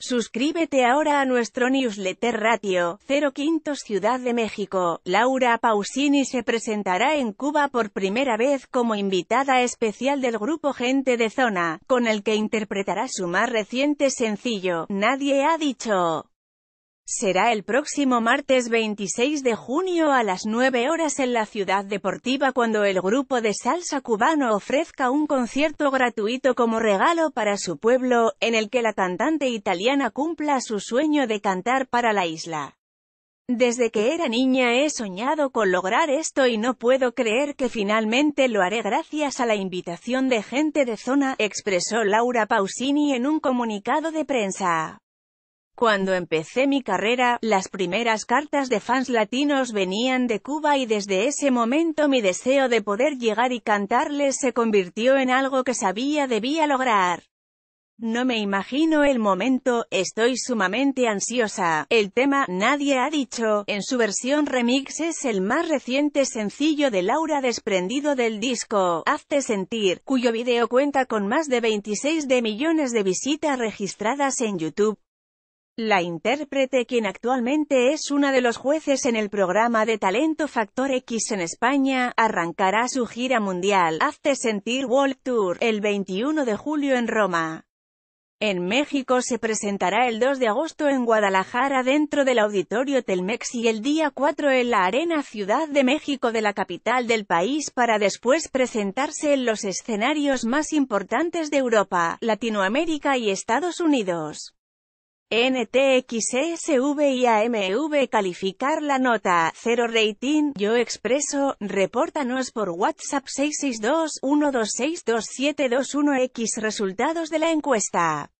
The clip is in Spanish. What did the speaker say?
Suscríbete ahora a nuestro newsletter Ratio 05 Ciudad de México. Laura Pausini se presentará en Cuba por primera vez como invitada especial del grupo Gente de Zona, con el que interpretará su más reciente sencillo, Nadie ha dicho será el próximo martes 26 de junio a las 9 horas en la Ciudad Deportiva cuando el grupo de salsa cubano ofrezca un concierto gratuito como regalo para su pueblo, en el que la cantante italiana cumpla su sueño de cantar para la isla. Desde que era niña he soñado con lograr esto y no puedo creer que finalmente lo haré gracias a la invitación de gente de zona, expresó Laura Pausini en un comunicado de prensa. Cuando empecé mi carrera, las primeras cartas de fans latinos venían de Cuba y desde ese momento mi deseo de poder llegar y cantarles se convirtió en algo que sabía debía lograr. No me imagino el momento, estoy sumamente ansiosa. El tema, nadie ha dicho, en su versión remix es el más reciente sencillo de Laura desprendido del disco, Hazte Sentir, cuyo video cuenta con más de 26 de millones de visitas registradas en YouTube. La intérprete quien actualmente es una de los jueces en el programa de talento Factor X en España, arrancará su gira mundial Hazte Sentir World Tour el 21 de julio en Roma. En México se presentará el 2 de agosto en Guadalajara dentro del Auditorio Telmex y el día 4 en la Arena Ciudad de México de la capital del país para después presentarse en los escenarios más importantes de Europa, Latinoamérica y Estados Unidos. AMV calificar la nota, 0 rating, yo expreso, repórtanos por WhatsApp 662-1262721X resultados de la encuesta.